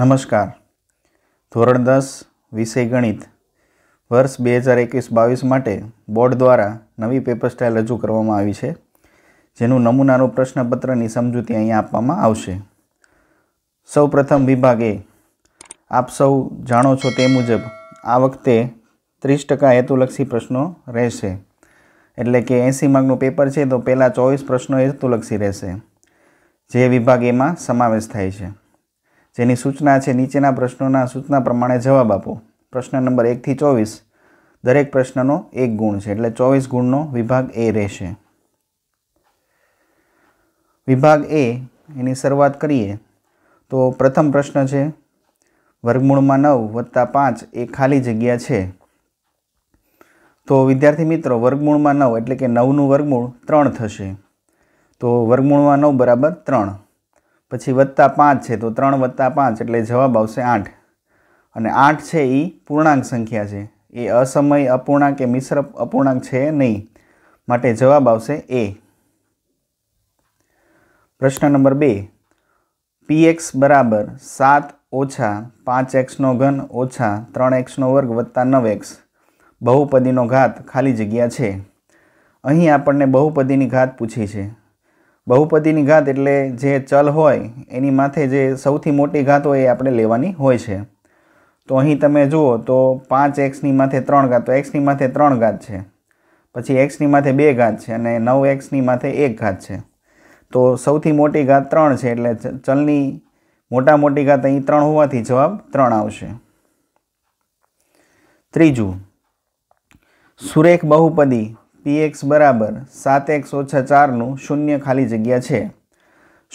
નમસ્કાર ધોરણ દસ વિષય ગણિત વર્ષ બે હજાર એકવીસ બાવીસ માટે બોર્ડ દ્વારા નવી પેપર સ્ટાઇલ રજૂ કરવામાં આવી છે જેનું નમૂનાનું પ્રશ્નપત્રની સમજૂતી અહીં આપવામાં આવશે સૌ પ્રથમ વિભાગે આપ સૌ જાણો છો તે મુજબ આ વખતે ત્રીસ ટકા હેતુલક્ષી પ્રશ્નો રહેશે એટલે કે એંસી માર્કનું પેપર છે તો પહેલાં ચોવીસ પ્રશ્નો હેતુલક્ષી રહેશે જે વિભાગ એમાં સમાવેશ થાય છે જેની સૂચના છે નીચેના પ્રશ્નોના સૂચના પ્રમાણે જવાબ આપો પ્રશ્ન નંબર એકથી ચોવીસ દરેક પ્રશ્નનો એક ગુણ છે એટલે ચોવીસ ગુણનો વિભાગ એ રહેશે વિભાગ એ એની શરૂઆત કરીએ તો પ્રથમ પ્રશ્ન છે વર્ગમૂળમાં નવ વત્તા પાંચ એ ખાલી જગ્યા છે તો વિદ્યાર્થી મિત્રો વર્ગમૂળમાં નવ એટલે કે નવનું વર્ગમૂળ ત્રણ થશે તો વર્ગમૂળમાં નવ બરાબર ત્રણ પછી વત્તા પાંચ છે તો ત્રણ વત્તા પાંચ એટલે જવાબ આવશે આઠ અને આઠ છે એ પૂર્ણાંક સંખ્યા છે એ અસમય અપૂર્ણાંક કે મિશ્ર અપૂર્ણાંક છે નહીં માટે જવાબ આવશે એ પ્રશ્ન નંબર બે પી એક્સ બરાબર સાત ઓછા પાંચ એક્સનો ઘન ઓછા ત્રણ એક્સનો વર્ગ વત્તા નવ એક્સ બહુપદીનો ઘાત ખાલી જગ્યા છે અહીં આપણને બહુપદીની ઘાત પૂછી છે બહુપદીની ઘાત એટલે જે ચલ હોય એની માથે જે સૌથી મોટી ઘાત હોય એ આપણે લેવાની હોય છે તો અહીં તમે જુઓ તો પાંચ એક્સની માથે ત્રણ ઘાત તો એક્સની માથે ત્રણ ઘાત છે પછી એક્સની માથે બે ઘાત છે અને નવ એક્સની માથે એક ઘાત છે તો સૌથી મોટી ઘાત ત્રણ છે એટલે ચલની મોટા મોટી ઘાત અહીં ત્રણ હોવાથી જવાબ ત્રણ આવશે ત્રીજું સુરેખ બહુપદી પી એક્સ બરાબર સાત એક્સ ઓછા ચારનું શૂન્ય ખાલી જગ્યા છે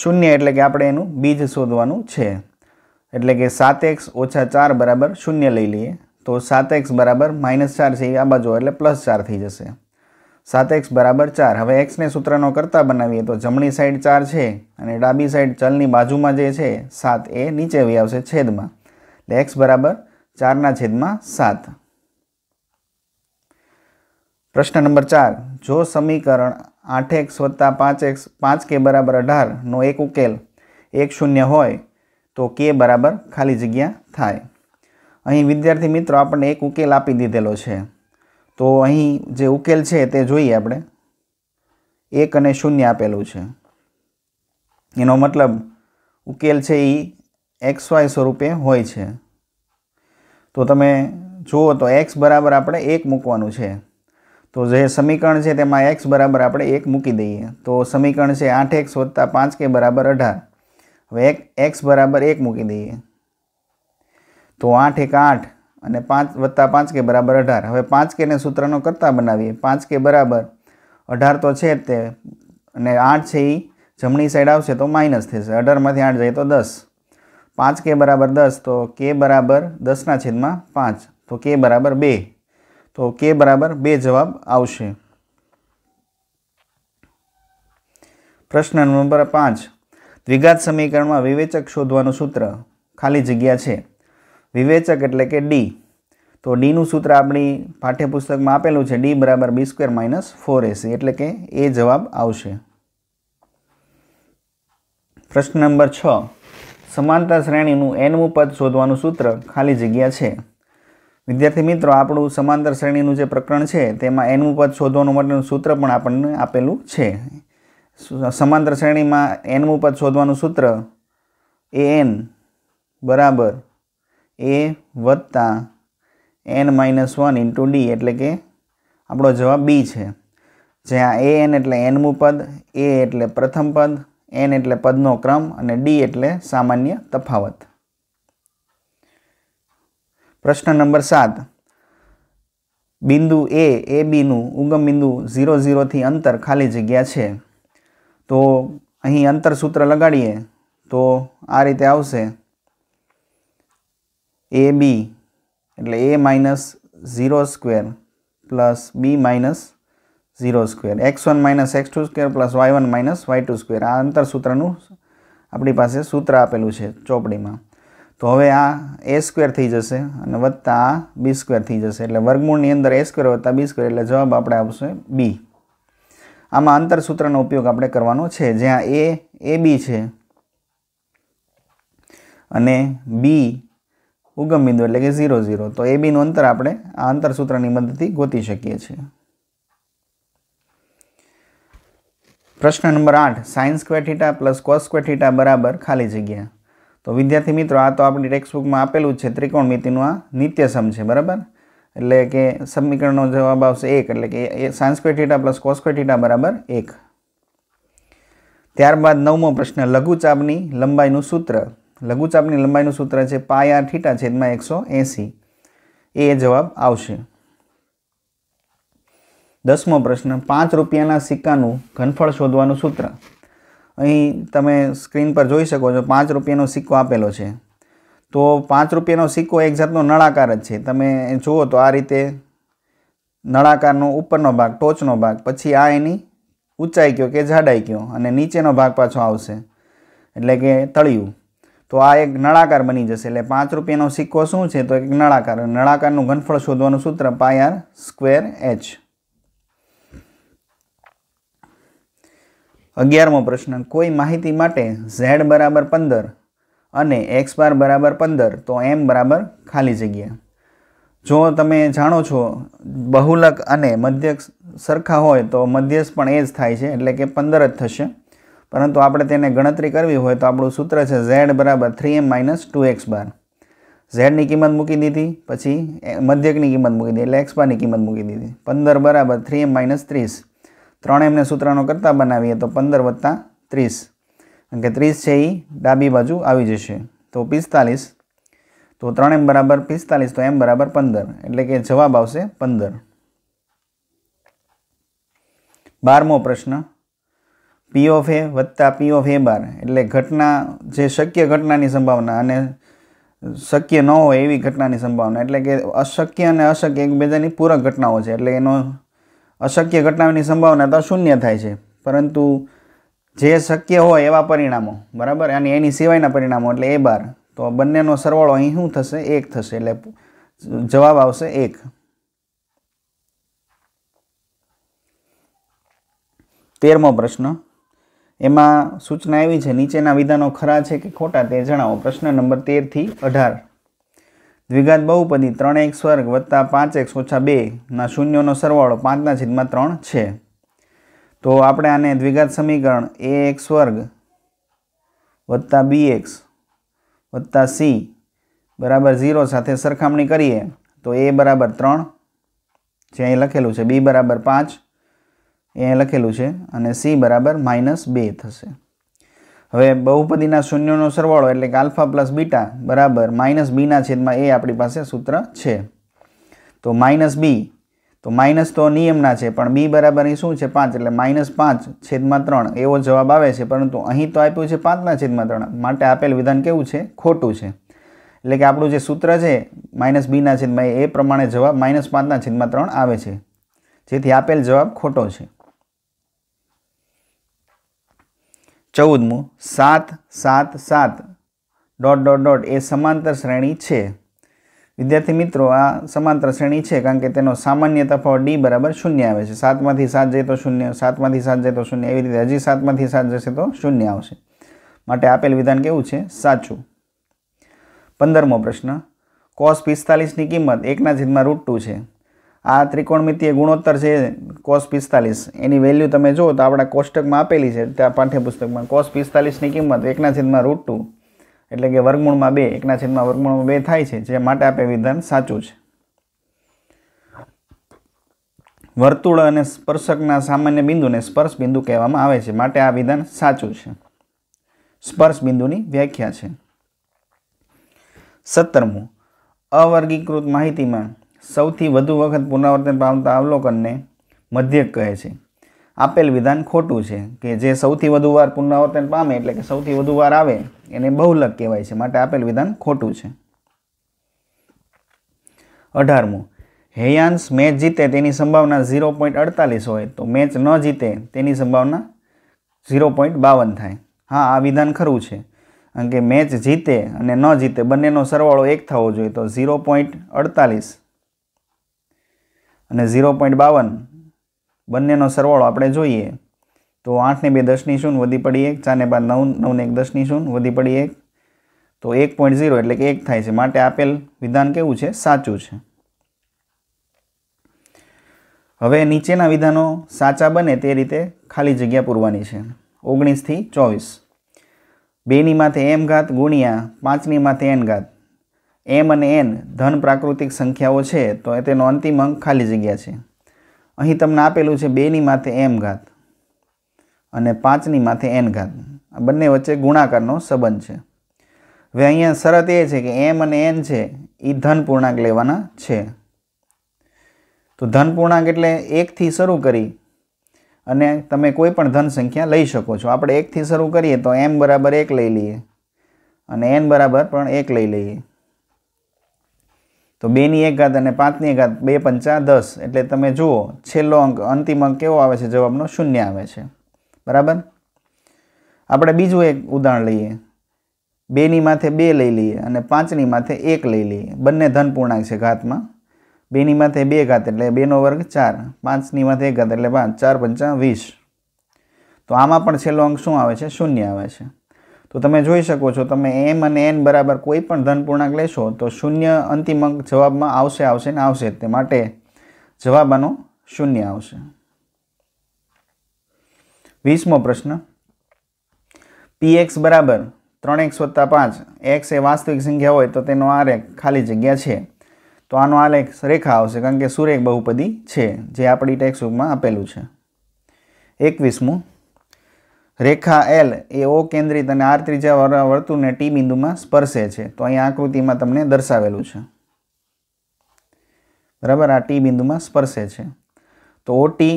શૂન્ય એટલે કે આપણે એનું બીજ શોધવાનું છે એટલે કે સાત એક્સ ઓછા ચાર બરાબર શૂન્ય લઈ લઈએ તો સાત એક્સ બરાબર માઇનસ ચાર છે એ આ બાજુ એટલે પ્લસ ચાર થઈ જશે સાત એક્સ બરાબર ચાર હવે એક્સને સૂત્રનો કરતા બનાવીએ તો જમણી સાઈડ ચાર છે અને ડાબી સાઈડ ચલની બાજુમાં જે છે સાત એ નીચે આવી આવશે છેદમાં એટલે એક્સ બરાબર ચારના છેદમાં સાત પ્રશ્ન નંબર ચાર જો સમીકરણ આઠ એક્સ વત્તા પાંચ એક્સ પાંચ કે બરાબર અઢારનો એક ઉકેલ એક શૂન્ય હોય તો કે બરાબર ખાલી જગ્યા થાય અહીં વિદ્યાર્થી મિત્રો આપણને એક ઉકેલ આપી દીધેલો છે તો અહીં જે ઉકેલ છે તે જોઈએ આપણે એક અને શૂન્ય આપેલું છે એનો મતલબ ઉકેલ છે એ એક્સ વાય સ્વરૂપે હોય છે તો તમે જુઓ તો એક્સ બરાબર આપણે એક મૂકવાનું છે તો જે સમીકરણ છે તેમાં એક્સ બરાબર આપણે એક મૂકી દઈએ તો સમીકરણ છે આઠ એક્સ વત્તા પાંચ કે બરાબર અઢાર હવે એક એક્સ બરાબર એક મૂકી દઈએ તો આઠ એક આઠ અને પાંચ વત્તા પાંચ કે બરાબર અઢાર હવે પાંચ કેને સૂત્રનો કરતા બનાવીએ પાંચ કે બરાબર અઢાર તો છે તે અને આઠ છે એ જમણી સાઈડ આવશે તો માઇનસ થશે અઢારમાંથી આઠ જાય તો દસ પાંચ કે બરાબર દસ તો કે બરાબર દસના છેદમાં પાંચ તો કે બરાબર બે તો કે બરાબર બે જવાબ આવશે પ્રશ્ન નંબર પાંચ દ્વિઘાત સમીકરણમાં વિવેચક શોધવાનું સૂત્ર ખાલી જગ્યા છે વિવેચક એટલે કે ડી તો ડીનું સૂત્ર આપણી પાઠ્યપુસ્તકમાં આપેલું છે ડી બરાબર B square minus four AC એટલે કે એ જવાબ આવશે પ્રશ્ન નંબર છ સમાનતા શ્રેણીનું એનમું પદ શોધવાનું સૂત્ર ખાલી જગ્યા છે વિદ્યાર્થી મિત્રો આપણું સમાંતર શ્રેણીનું જે પ્રકરણ છે તેમાં એનું પદ શોધવાનું માટેનું સૂત્ર પણ આપણને આપેલું છે સમાંતર શ્રેણીમાં એનમું પદ શોધવાનું સૂત્ર એ એન બરાબર એ વત્તા N minus one into D એટલે કે આપણો જવાબ બી છે જ્યાં એ એન એટલે એનમું પદ એ એટલે પ્રથમ પદ એન એટલે પદનો ક્રમ અને ડી એટલે સામાન્ય તફાવત પ્રશ્ન નંબર સાત બિંદુ એ એ બીનું ઉગમ બિંદુ ઝીરો ઝીરોથી અંતર ખાલી જગ્યા છે તો અહીં અંતર સૂત્ર લગાડીએ તો આ રીતે આવશે એ બી એટલે A minus zero square plus B minus zero square X one minus X two square plus Y one minus Y two square આ અંતર સૂત્રનું આપણી પાસે સૂત્ર આપેલું છે ચોપડીમાં તો હવે આ એ સ્ક્વેર થઈ જશે અને વત્તા આ બી સ્ક્વેર થઈ જશે એટલે વર્ગમૂળની અંદર એ સ્ક્વેર વત્તા બી સ્ક્વેર એટલે જવાબ આપણે આપશે બી આમાં અંતર સૂત્રનો ઉપયોગ આપણે કરવાનો છે જ્યાં એ એ બી છે અને બી ઉગમ બિંદુ એટલે કે ઝીરો ઝીરો તો એ બીનું અંતર આપણે આ અંતર સૂત્રની મદદથી ગોતી શકીએ છીએ પ્રશ્ન નંબર આઠ sines square theta plus cos square theta બરાબર ખાલી જગ્યા તો વિદ્યાર્થી મિત્રો આ તો આપણી ટેક્સ્ટબુકમાં આપેલું જ છે ત્રિકોણમિતિનું આ નિત્યસમ છે બરાબર એટલે કે સમીકરણનો જવાબ આવશે એક એટલે કે એ સાંસ્ક્વેર થીટા પ્લસ કોસ્ક્વેર બરાબર એક ત્યારબાદ નવમો પ્રશ્ન લઘુચાપની લંબાઈનું સૂત્ર લઘુચાપની લંબાઈનું સૂત્ર છે પાય આર થીટા છેદમાં એકસો એંસી એ જવાબ આવશે દસમો પ્રશ્ન પાંચ રૂપિયાના સિક્કાનું ઘનફળ શોધવાનું સૂત્ર અહીં તમે સ્ક્રીન પર જોઈ શકો છો પાંચ રૂપિયાનો સિક્કો આપેલો છે તો પાંચ રૂપિયાનો સિક્કો એક જાતનો નળાકાર જ છે તમે જુઓ તો આ રીતે નળાકારનો ઉપરનો ભાગ ટોચનો ભાગ પછી આ એની ઊંચાઈ કયો કે જાડાઈ કયો અને નીચેનો ભાગ પાછો આવશે એટલે કે તળિયું તો આ એક નળાકાર બની જશે એટલે પાંચ રૂપિયાનો સિક્કો શું છે તો એક નળાકાર નળાકારનું ઘનફળ શોધવાનું સૂત્ર પાયાર સ્ક્વેર એચ અગિયારમો પ્રશ્ન કોઈ માહિતી માટે ઝેડ બરાબર પંદર અને એક્સ બાર બરાબર પંદર તો એમ બરાબર ખાલી જગ્યા જો તમે જાણો છો બહુલક અને મધ્યક સરખા હોય તો મધ્યસ્થ પણ એ જ થાય છે એટલે કે પંદર જ થશે પરંતુ આપણે તેને ગણતરી કરવી હોય તો આપણું સૂત્ર છે ઝેડ બરાબર three M minus two X bar ઝેડની કિંમત મૂકી દીધી પછી મધ્યકની કિંમત મૂકી દીધી એટલે એક્સ બારની કિંમત મૂકી દીધી પંદર બરાબર થ્રી એમ માઇનસ ત્રીસ ત્રણ એમને સૂત્રનો કરતા બનાવીએ તો પંદર વત્તા ત્રીસ કારણ કે ત્રીસ છે એ ડાબી બાજુ આવી જશે તો પિસ્તાલીસ તો ત્રણ એમ બરાબર પિસ્તાલીસ તો એમ બરાબર પંદર એટલે કે જવાબ આવશે પંદર બારમો પ્રશ્ન પી ઓફ એ વત્તા પી ઓફ એ બાર એટલે ઘટના જે શક્ય ઘટનાની સંભાવના અને શક્ય ન હોય એવી ઘટનાની સંભાવના એટલે કે અશક્ય અને અશક્ય એકબીજાની પૂરક ઘટનાઓ છે એટલે એનો અશક્ય ઘટનાની સંભાવના તો શૂન્ય થાય છે પરંતુ જે શક્ય હોય એવા પરિણામો બરાબર અને એની સિવાયના પરિણામો એટલે એ બાર તો બંનેનો સરવાળો અહીં શું થશે એક થશે એટલે જવાબ આવશે એક તેરમો પ્રશ્ન એમાં સૂચના એવી છે નીચેના વિધાનો ખરા છે કે ખોટા તે જણાવો પ્રશ્ન નંબર તેરથી અઢાર દ્વિઘાત બહુપદી ત્રણ એક્સ વર્ગ વત્તા પાંચ એક્સ ઓછા બેના શૂન્યનો સરવાળો પાંચના છેદમાં ત્રણ છે તો આપણે આને દ્વિઘાત સમીકરણ એ એક્સ વર્ગ વત્તા બી એક્સ વત્તા સી બરાબર ઝીરો સાથે સરખામણી કરીએ તો એ બરાબર ત્રણ જે અહીં લખેલું છે બી બરાબર પાંચ એ લખેલું છે અને સી બરાબર માઇનસ બે થશે હવે બહુપદીના શૂન્યનો સરવાળો એટલે કે આલ્ફા પ્લસ બીટા બરાબર માઇનસ બીના છેદમાં એ આપણી પાસે સૂત્ર છે તો માઇનસ બી તો માઇનસ તો નિયમના છે પણ બી બરાબર અહીં શું છે પાંચ એટલે માઇનસ પાંચ છેદમાં ત્રણ એવો જવાબ આવે છે પરંતુ અહીં તો આપ્યું છે પાંચના છેદમાં ત્રણ માટે આપેલ વિધાન કેવું છે ખોટું છે એટલે કે આપણું જે સૂત્ર છે માઇનસ બીના છેદમાં એ પ્રમાણે જવાબ માઇનસ પાંચના છેદમાં ત્રણ આવે છે જેથી આપેલ જવાબ ખોટો છે ચૌદમું સાત સાત સાત ડોટ ડોટ ડોટ એ સમાંતર શ્રેણી છે વિદ્યાર્થી મિત્રો આ સમાંતર શ્રેણી છે કારણ કે તેનો સામાન્ય તફાવત ડી બરાબર શૂન્ય આવે છે સાતમાંથી સાત જાય તો શૂન્ય સાતમાંથી સાત જાય તો શૂન્ય એવી રીતે હજી સાતમાંથી સાત જશે તો શૂન્ય આવશે માટે આપેલ વિધાન કેવું છે સાચું પંદરમો પ્રશ્ન કોસ પિસ્તાલીસની કિંમત એકના છેદમાં રૂટ ટુ છે આ ત્રિકોણમિતિય ગુણોત્તર છે કોસ પિસ્તાલીસ એની વેલ્યુ તમે જુઓ તો આપણા કોષ્ટકમાં આપેલી છે ત્યાં પાઠ્યપુસ્તકમાં કોસ પિસ્તાલીસની કિંમત એકના છેદમાં રૂટ ટુ એટલે કે વર્ગમૂળમાં બે એકના છેદમાં વર્ગમૂળમાં બે થાય છે જે માટે આપે વિધાન સાચું છે વર્તુળ અને સ્પર્શકના સામાન્ય બિંદુને સ્પર્શ બિંદુ કહેવામાં આવે છે માટે આ વિધાન સાચું છે સ્પર્શ બિંદુની વ્યાખ્યા છે સત્તરમું અવર્ગીકૃત માહિતીમાં સૌથી વધુ વખત પુનરાવર્તન પામતા અવલોકનને મધ્યક કહે છે આપેલ વિધાન ખોટું છે કે જે સૌથી વધુ વાર પુનરાવર્તન પામે એટલે કે સૌથી વધુ વાર આવે એને બહુલક કહેવાય છે માટે આપેલ વિધાન ખોટું છે અઢારમું હેયાન્સ મેચ જીતે તેની સંભાવના ઝીરો પોઈન્ટ અડતાલીસ હોય તો મેચ ન જીતે તેની સંભાવના ઝીરો પોઈન્ટ બાવન થાય હા આ વિધાન ખરું છે કારણ કે મેચ જીતે અને ન જીતે બંનેનો સરવાળો એક થવો જોઈએ તો ઝીરો પોઈન્ટ અડતાલીસ અને ઝીરો પોઈન્ટ બાવન બંનેનો સરવાળો આપણે જોઈએ તો આઠને બે દસની શૂન વધી પડી એક ચારને બાદ નવ નવને એક દસની શૂન વધી પડી એક તો એક પોઈન્ટ ઝીરો એટલે કે એક થાય છે માટે આપેલ વિધાન કેવું છે સાચું છે હવે નીચેના વિધાનો સાચા બને તે રીતે ખાલી જગ્યા પૂરવાની છે ઓગણીસથી ચોવીસ બેની માથે એમ ઘાત ગુણ્યા પાંચની માથે એન ઘાત એમ અને એન ધન પ્રાકૃતિક સંખ્યાઓ છે તો તેનો અંતિમ અંક ખાલી જગ્યા છે અહીં તમને આપેલું છે બેની માથે એમ ઘાત અને પાંચની માથે એન ઘાત આ બંને વચ્ચે ગુણાકારનો સંબંધ છે હવે અહીંયા શરત એ છે કે એમ અને એન છે એ ધન પૂર્ણાંક લેવાના છે તો ધન પૂર્ણાંક એટલે એકથી શરૂ કરી અને તમે કોઈ પણ ધન સંખ્યા લઈ શકો છો આપણે એકથી શરૂ કરીએ તો એમ બરાબર એક લઈ લઈએ અને એન બરાબર પણ એક લઈ લઈએ તો બેની એક ઘાત અને પાંચની એક બે પંચા દસ એટલે તમે જુઓ છેલ્લો અંક અંતિમ અંક કેવો આવે છે જવાબનો શૂન્ય આવે છે બરાબર આપણે બીજું એક ઉદાહરણ લઈએ બેની માથે બે લઈ લઈએ અને પાંચની માથે એક લઈ લઈએ બંને ધન પૂર્ણાંક છે ઘાતમાં બેની માથે બે ઘાત એટલે બેનો વર્ગ ચાર પાંચની માથે એક ઘાત એટલે પાંચ ચાર પંચા વીસ તો આમાં પણ છેલ્લો અંક શું આવે છે શૂન્ય આવે છે તો તમે જોઈ શકો છો તમે એમ અને એન બરાબર કોઈ પણ ધન પૂર્ણાંક લેશો તો શૂન્ય અંતિમ અંક જવાબમાં આવશે આવશે ને આવશે તે માટે જવાબ આનો શૂન્ય આવશે વીસમો પ્રશ્ન પી એક્સ બરાબર ત્રણ એક્સ વત્તા પાંચ એક્સ એ વાસ્તવિક સંખ્યા હોય તો તેનો આલેખ ખાલી જગ્યા છે તો આનો આલેખ રેખા આવશે કારણ કે સુરેખ બહુપદી છે જે આપણી ટેક્સ બુકમાં આપેલું છે એકવીસમું રેખા એલ એ ઓ કેન્દ્રિત અને આર ત્રીજા વર્તુળને ટી બિંદુમાં સ્પર્શે છે તો અહીં આકૃતિમાં તમને દર્શાવેલું છે બરાબર આ ટી બિંદુમાં સ્પર્શે છે તો ઓટી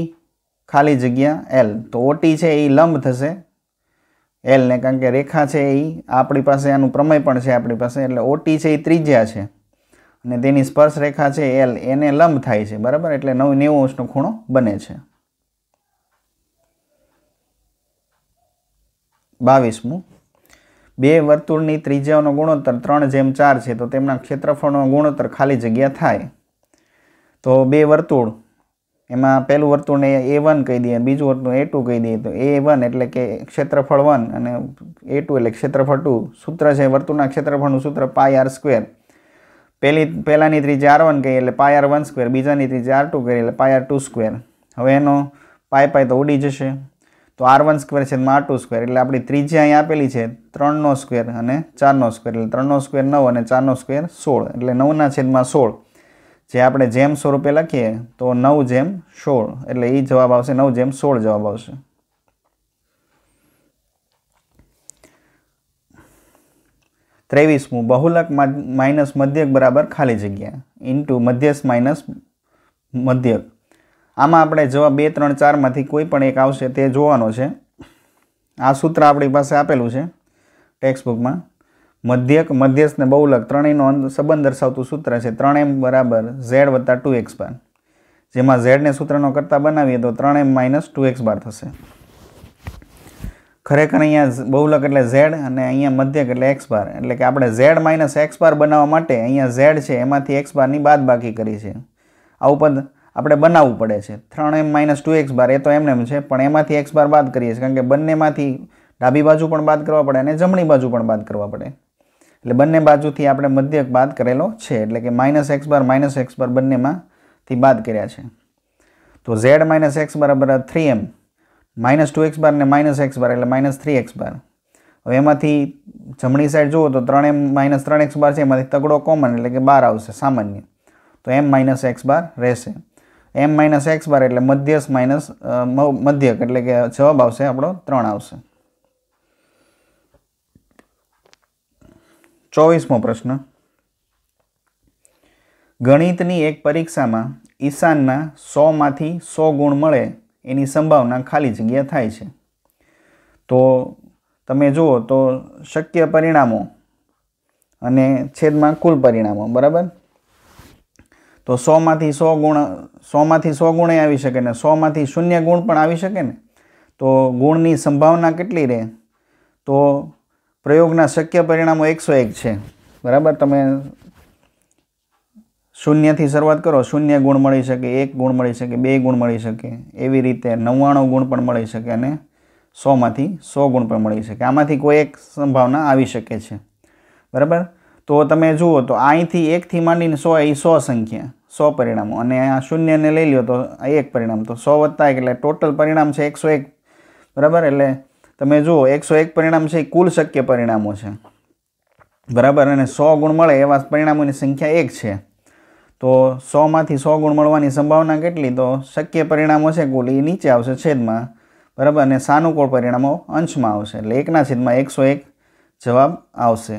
ખાલી જગ્યા એલ તો ઓટી છે એ લંબ થશે એલને કારણ કે રેખા છે એ આપણી પાસે આનું પ્રમેય પણ છે આપણી પાસે એટલે ઓટી છે એ ત્રિજ્યા છે અને તેની સ્પર્શ રેખા છે એલ એને લંબ થાય છે બરાબર એટલે નવ નેવું અંશનો ખૂણો બને છે બાવીસમું બે વર્તુળની ત્રિજ્યાઓનો ગુણોત્તર ત્રણ જેમ ચાર છે તો તેમના ક્ષેત્રફળનો ગુણોત્તર ખાલી જગ્યા થાય તો બે વર્તુળ એમાં પહેલું વર્તુળને એ વન કહી દઈએ બીજું વર્તુળ એ ટુ કહી દઈએ તો એ વન એટલે કે ક્ષેત્રફળ વન અને એ ટુ એટલે ક્ષેત્રફળ ટુ સૂત્ર છે વર્તુળના ક્ષેત્રફળનું સૂત્ર પાય આર સ્ક્વેર પહેલી પહેલાંની ત્રીજી આર વન કહીએ એટલે પાય આર વન સ્ક્વેર બીજાની ત્રીજી આર ટુ કરીએ એટલે પાય આર ટુ સ્ક્વેર હવે એનો પાય પાય તો ઉડી જશે તો આર વન સ્ક્વેર છે આર ટુ સ્ક્વેર એટલે આપણી ત્રીજી અહીં આપેલી છે ત્રણનો સ્ક્વેર અને ચારનો સ્ક્વેર એટલે ત્રણનો સ્ક્વેર નવ અને ચારનો સ્ક્વેર સોળ એટલે નવના છેદમાં સોળ જે આપણે જેમ સ્વરૂપે લખીએ તો નવ જેમ સોળ એટલે એ જવાબ આવશે નવ જેમ સોળ જવાબ આવશે ત્રેવીસમું બહુલક માઇનસ મધ્યક બરાબર ખાલી જગ્યા ઇન્ટુ મધ્યસ માઇનસ મધ્યક આમાં આપણે જવાબ બે ત્રણ ચારમાંથી કોઈ પણ એક આવશે તે જોવાનો છે આ સૂત્ર આપણી પાસે આપેલું છે ટેક્સ્ટબુકમાં મધ્યક મધ્યસ્થ ને બહુલક ત્રણેયનો સંબંધ દર્શાવતું સૂત્ર છે ત્રણ એમ બરાબર ઝેડ વત્તા ટુ એક્સ બાર જેમાં ઝેડને સૂત્રનો કરતાં બનાવીએ તો ત્રણ M minus two X bar થશે ખરેખર અહીંયા બહુલક એટલે ઝેડ અને અહીંયા મધ્યક એટલે એક્સ બાર એટલે કે આપણે ઝેડ માઇનસ એક્સ બાર બનાવવા માટે અહીંયા ઝેડ છે એમાંથી એક્સ બારની બાદ બાકી કરી છે આ ઉપરાંત આપણે બનાવવું પડે છે ત્રણ M minus two X bar એ તો એમને એમ છે પણ એમાંથી એક્સ બાર બાદ કરીએ છીએ કારણ કે બંનેમાંથી ડાબી બાજુ પણ બાદ કરવા પડે અને જમણી બાજુ પણ બાદ કરવા પડે એટલે બંને બાજુથી આપણે મધ્યક બાદ કરેલો છે એટલે કે minus X bar minus X bar બંનેમાંથી બાદ કર્યા છે તો ઝેડ માઇનસ એક્સ બરાબર three M minus two X bar ને માઇનસ એક્સ બાર એટલે માઇનસ થ્રી એક્સ બાર હવે એમાંથી જમણી સાઈડ જુઓ તો ત્રણ એમ માઇનસ ત્રણ એક્સ બાર છે એમાંથી તગડો કોમન એટલે કે બાર આવશે સામાન્ય તો એમ માઇનસ એક્સ બાર રહેશે એમ માઇનસ એક્સ બાર એટલે મધ્યસ માઇનસ મધ્યક એટલે કે જવાબ આવશે આપણો ત્રણ આવશે ચોવીસમો પ્રશ્ન ગણિતની એક પરીક્ષામાં ઈશાનના સોમાંથી સો ગુણ મળે એની સંભાવના ખાલી જગ્યા થાય છે તો તમે જુઓ તો શક્ય પરિણામો અને છેદમાં કુલ પરિણામો બરાબર તો સોમાંથી સો ગુણ સોમાંથી સો ગુણે આવી શકે ને સોમાંથી શૂન્ય ગુણ પણ આવી શકે ને તો ગુણની સંભાવના કેટલી રહે તો પ્રયોગના શક્ય પરિણામો એકસો એક છે બરાબર તમે શૂન્યથી શરૂઆત કરો શૂન્ય ગુણ મળી શકે એક ગુણ મળી શકે બે ગુણ મળી શકે એવી રીતે નવ્વાણું ગુણ પણ મળી શકે અને સોમાંથી સો ગુણ પણ મળી શકે આમાંથી કોઈ એક સંભાવના આવી શકે છે બરાબર તો તમે જુઓ તો અહીંથી એકથી માંડીને સો એ સો સંખ્યા સો પરિણામો અને આ શૂન્યને લઈ લો તો એક પરિણામ તો સો વત્તા એટલે ટોટલ પરિણામ છે એકસો એક બરાબર એટલે તમે જુઓ એકસો એક પરિણામ છે એ કુલ શક્ય પરિણામો છે બરાબર અને સો ગુણ મળે એવા પરિણામોની સંખ્યા એક છે તો સોમાંથી સો ગુણ મળવાની સંભાવના કેટલી તો શક્ય પરિણામો છે કુલ એ નીચે આવશે છેદમાં બરાબર અને સાનુકૂળ પરિણામો અંશમાં આવશે એટલે એકના છેદમાં એકસો એક જવાબ આવશે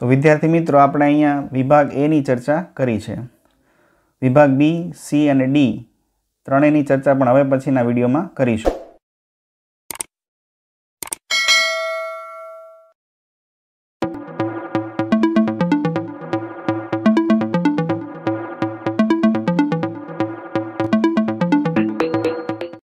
તો વિદ્યાર્થી મિત્રો આપણે અહીંયા વિભાગ એની ચર્ચા કરી છે વિભાગ બી સી અને ડી ત્રણેયની ચર્ચા પણ હવે પછીના વિડીયોમાં કરીશું